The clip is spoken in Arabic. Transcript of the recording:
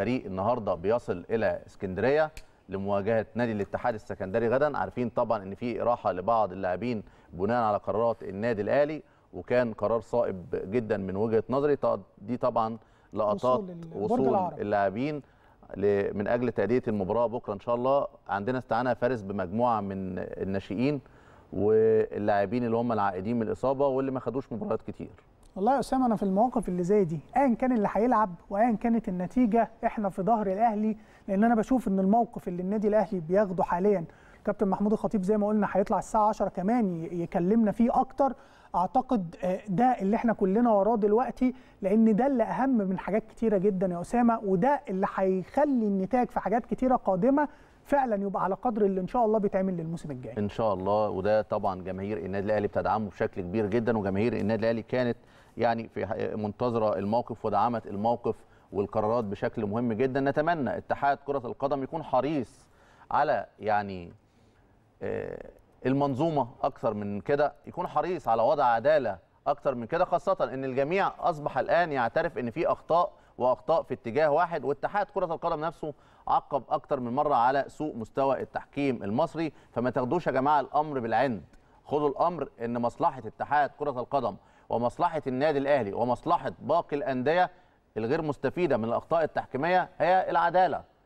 الفريق النهارده بيصل الى اسكندريه لمواجهه نادي الاتحاد السكندري غدا عارفين طبعا ان في اراحه لبعض اللاعبين بناء على قرارات النادي الاهلي وكان قرار صائب جدا من وجهه نظري دي طبعا لقطات وصول اللاعبين من اجل تاديه المباراه بكره ان شاء الله عندنا استعانه فارس بمجموعه من الناشئين واللاعبين اللي هم العائدين من الاصابه واللي ما خدوش مباريات كتير والله يا اسامه انا في المواقف اللي زي دي ايا كان اللي هيلعب وايا كانت النتيجه احنا في ظهر الاهلي لان انا بشوف ان الموقف اللي النادي الاهلي بياخده حاليا كابتن محمود الخطيب زي ما قلنا هيطلع الساعه 10 كمان يكلمنا فيه اكتر اعتقد آه، ده اللي احنا كلنا وراه دلوقتي لان ده اللي اهم من حاجات كتيره جدا يا اسامه وده اللي هيخلي النتاج في حاجات كتيره قادمه فعلا يبقى على قدر اللي ان شاء الله بيتعمل للموسم الجاي ان شاء الله وده طبعا جماهير النادي الاهلي بتدعمه بشكل كبير جدا وجماهير النادي الاهلي كانت يعني في منتظره الموقف ودعمت الموقف والقرارات بشكل مهم جدا نتمنى اتحاد كره القدم يكون حريص على يعني آه، المنظومه اكثر من كده يكون حريص على وضع عداله اكثر من كده خاصه ان الجميع اصبح الان يعترف ان في اخطاء واخطاء في اتجاه واحد واتحاد كره القدم نفسه عقب اكتر من مره على سوء مستوى التحكيم المصري فما تاخدوش يا جماعه الامر بالعند خدوا الامر ان مصلحه اتحاد كره القدم ومصلحه النادي الاهلي ومصلحه باقي الانديه الغير مستفيده من الاخطاء التحكيميه هي العداله